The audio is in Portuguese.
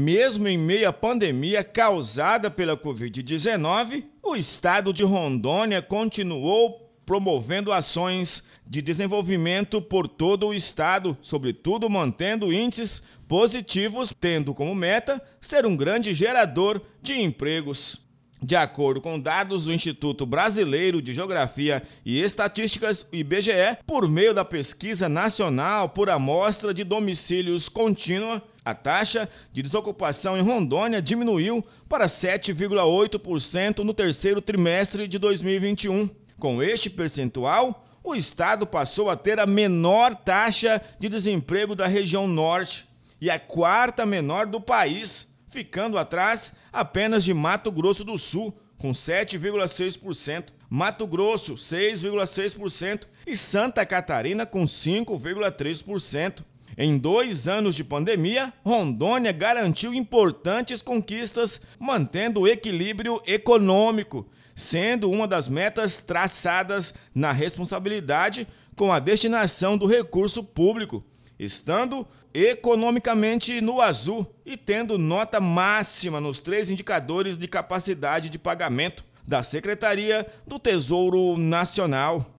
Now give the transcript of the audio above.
Mesmo em meio à pandemia causada pela Covid-19, o estado de Rondônia continuou promovendo ações de desenvolvimento por todo o estado, sobretudo mantendo índices positivos, tendo como meta ser um grande gerador de empregos. De acordo com dados do Instituto Brasileiro de Geografia e Estatísticas, IBGE, por meio da pesquisa nacional por amostra de domicílios contínua, a taxa de desocupação em Rondônia diminuiu para 7,8% no terceiro trimestre de 2021. Com este percentual, o estado passou a ter a menor taxa de desemprego da região norte e a quarta menor do país ficando atrás apenas de Mato Grosso do Sul, com 7,6%, Mato Grosso, 6,6% e Santa Catarina, com 5,3%. Em dois anos de pandemia, Rondônia garantiu importantes conquistas, mantendo o equilíbrio econômico, sendo uma das metas traçadas na responsabilidade com a destinação do recurso público estando economicamente no azul e tendo nota máxima nos três indicadores de capacidade de pagamento da Secretaria do Tesouro Nacional.